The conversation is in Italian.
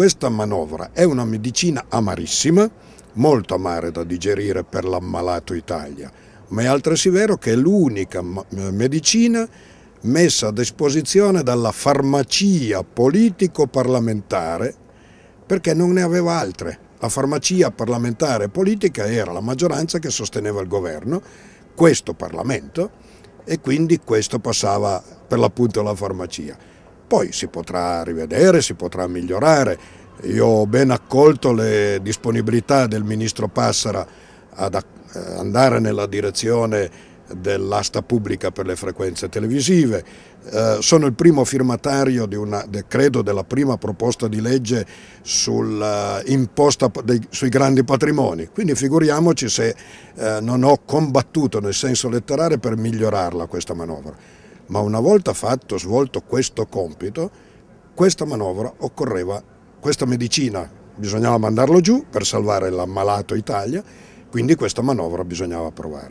questa manovra è una medicina amarissima, molto amare da digerire per l'ammalato Italia, ma è altresì vero che è l'unica medicina messa a disposizione dalla farmacia politico-parlamentare perché non ne aveva altre. La farmacia parlamentare e politica era la maggioranza che sosteneva il governo, questo Parlamento, e quindi questo passava per l'appunto alla farmacia. Poi si potrà rivedere, si potrà migliorare. Io ho ben accolto le disponibilità del ministro Passara ad eh, andare nella direzione dell'asta pubblica per le frequenze televisive. Eh, sono il primo firmatario, una, de, credo, della prima proposta di legge sull'imposta sui grandi patrimoni, quindi figuriamoci se eh, non ho combattuto nel senso letterale per migliorarla questa manovra ma una volta fatto, svolto questo compito, questa manovra occorreva, questa medicina bisognava mandarlo giù per salvare l'ammalato Italia, quindi questa manovra bisognava provare.